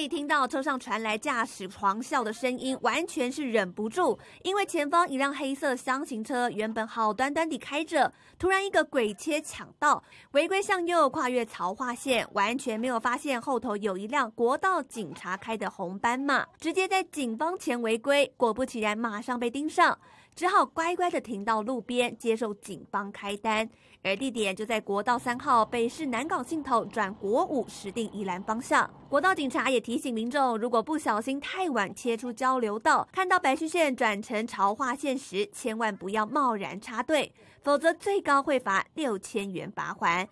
可以听到车上传来驾驶狂笑的声音，完全是忍不住，因为前方一辆黑色厢型车原本好端端地开着，突然一个鬼切抢道，违规向右跨越曹化线，完全没有发现后头有一辆国道警察开的红斑马，直接在警方前违规，果不其然，马上被盯上。只好乖乖的停到路边接受警方开单，而地点就在国道三号北市南港信头转国五石定宜兰方向。国道警察也提醒民众，如果不小心太晚切出交流道，看到白虚线转成潮化线时，千万不要贸然插队，否则最高会罚六千元罚款。